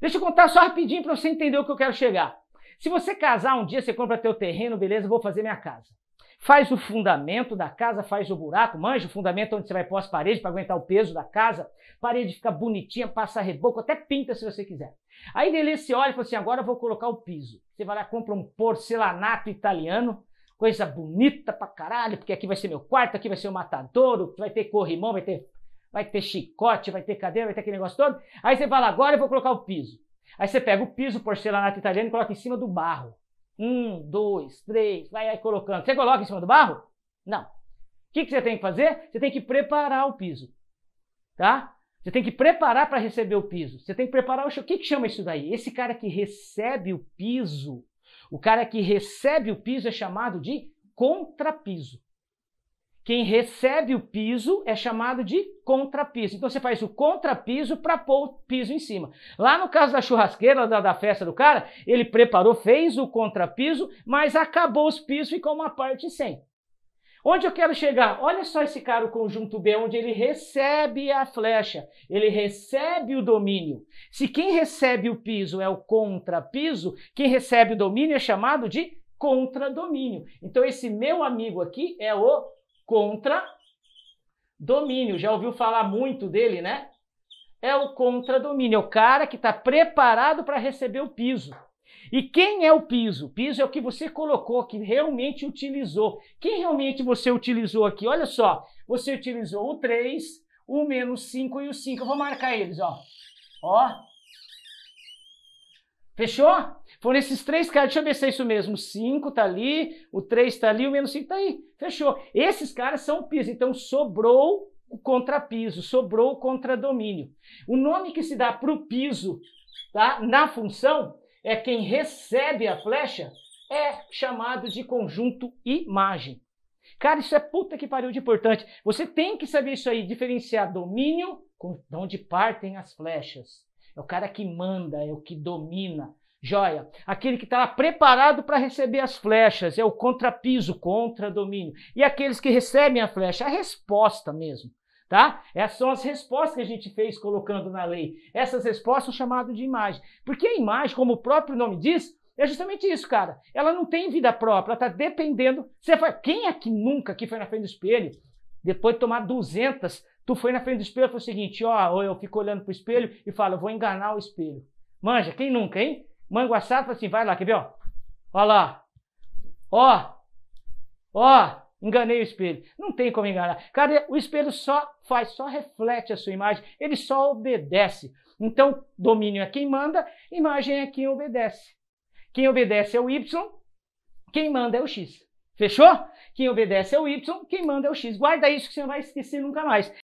Deixa eu contar só rapidinho para você entender o que eu quero chegar. Se você casar um dia, você compra teu terreno, beleza, vou fazer minha casa. Faz o fundamento da casa, faz o buraco, manja o fundamento onde você vai pôr as paredes para aguentar o peso da casa. Parede fica bonitinha, passa reboco, até pinta se você quiser. Aí beleza, você olha e fala assim, agora eu vou colocar o piso. Você vai lá, compra um porcelanato italiano, coisa bonita pra caralho, porque aqui vai ser meu quarto, aqui vai ser o matadouro, vai ter corrimão, vai ter vai ter chicote, vai ter cadeira, vai ter aquele negócio todo. Aí você fala, agora eu vou colocar o piso. Aí você pega o piso porcelanato italiano e coloca em cima do barro. Um, dois, três, vai aí colocando. Você coloca em cima do barro? Não. O que, que você tem que fazer? Você tem que preparar o piso. Tá? Você tem que preparar para receber o piso. Você tem que preparar o chão. O que, que chama isso daí? Esse cara que recebe o piso, o cara que recebe o piso é chamado de contrapiso. Quem recebe o piso é chamado de contrapiso. Então você faz o contrapiso para pôr o piso em cima. Lá no caso da churrasqueira, da, da, festa do cara, ele preparou, fez o contrapiso, mas acabou os pisos, ficou uma parte sem. Onde eu quero chegar? Olha só esse cara, o conjunto B, onde ele recebe a flecha, ele recebe o domínio. Se quem recebe o piso é o contrapiso, quem recebe o domínio é chamado de contradomínio. Então esse meu amigo aqui é o contra domínio. Já ouviu falar muito dele, né? É o contra domínio é o cara que está preparado para receber o piso. E quem é o piso? O piso é o que você colocou, que realmente utilizou. Quem realmente você utilizou aqui? Olha só, você utilizou o 3, o menos 5 e o 5. Eu vou marcar eles, ó. Ó. Fechou? Foram esses três caras, deixa eu ver se é isso mesmo. O 5 tá ali, o 3 tá ali, o menos 5 tá aí. Fechou. Esses caras são o piso, então sobrou o contrapiso, sobrou o contradomínio. O nome que se dá para o piso tá, na função é quem recebe a flecha é chamado de conjunto imagem. Cara, isso é puta que pariu de importante. Você tem que saber isso aí, diferenciar domínio de onde partem as flechas. É o cara que manda, é o que domina, Joia. Aquele que estava tá preparado para receber as flechas, é o contrapiso, contra-domínio. E aqueles que recebem a flecha, a resposta mesmo. Tá? Essas são as respostas que a gente fez colocando na lei. Essas respostas são chamadas de imagem. Porque a imagem, como o próprio nome diz, é justamente isso, cara. Ela não tem vida própria, ela está dependendo. Você fala, quem é que nunca que foi na frente do espelho, depois de tomar 200, tu foi na frente do espelho e falou o seguinte: ó, eu fico olhando pro espelho e falo, vou enganar o espelho. Manja, quem nunca, hein? Mango fala assim, vai lá, quer ver, Olha lá. Ó. Ó. Enganei o espelho. Não tem como enganar. Cara, o espelho só faz, só reflete a sua imagem. Ele só obedece. Então, domínio é quem manda, imagem é quem obedece. Quem obedece é o Y, quem manda é o X. Fechou? Quem obedece é o Y, quem manda é o X. Guarda isso que você não vai esquecer nunca mais.